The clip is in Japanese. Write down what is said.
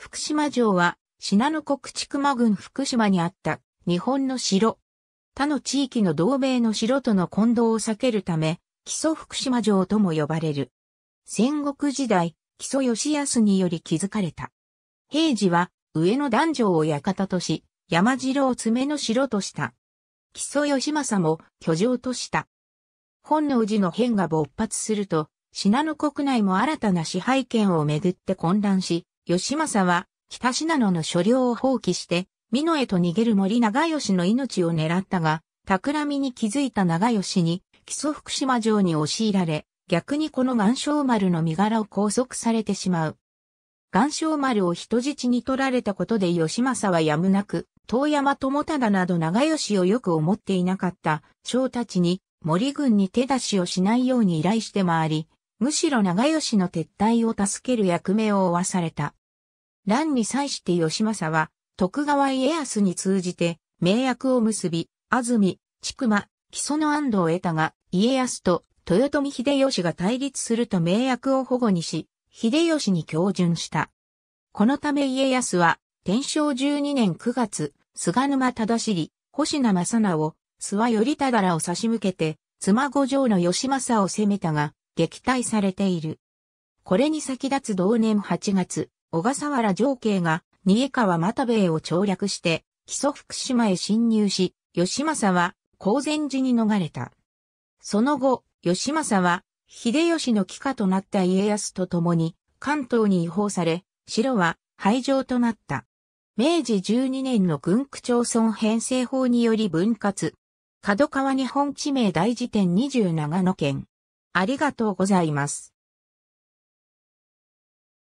福島城は、信濃国筑馬郡福島にあった日本の城。他の地域の同盟の城との混同を避けるため、木曽福島城とも呼ばれる。戦国時代、木曽義康により築かれた。平時は、上野男城を館とし、山城を爪の城とした。木曽義政も居城とした。本能寺の変が勃発すると、信濃国内も新たな支配権をめぐって混乱し、義政は、北信濃の所領を放棄して、美濃へと逃げる森長吉の命を狙ったが、企みに気づいた長吉に、木曽福島城に押し入られ、逆にこの岩礁丸の身柄を拘束されてしまう。岩礁丸を人質に取られたことで義政はやむなく、遠山友忠など長吉をよく思っていなかった将たちに森軍に手出しをしないように依頼して回り、むしろ長吉の撤退を助ける役目を負わされた。乱に際して吉政は、徳川家康に通じて、名約を結び、安住、千曲、木曽の安堵を得たが、家康と豊臣秀吉が対立すると名約を保護にし、秀吉に教順した。このため家康は、天正十二年九月、菅沼忠尻、星名正直、諏訪頼忠らを差し向けて、妻五条の吉政を攻めたが、撃退されている。これに先立つ同年八月、小笠原上慶が、新江川又兵衛を調略して、木曽福島へ侵入し、義政は、公然寺に逃れた。その後、義政は、秀吉の帰化となった家康と共に、関東に違法され、城は廃城となった。明治12年の軍区町村編成法により分割。角川日本地名大辞典2 7の野県。ありがとうございます。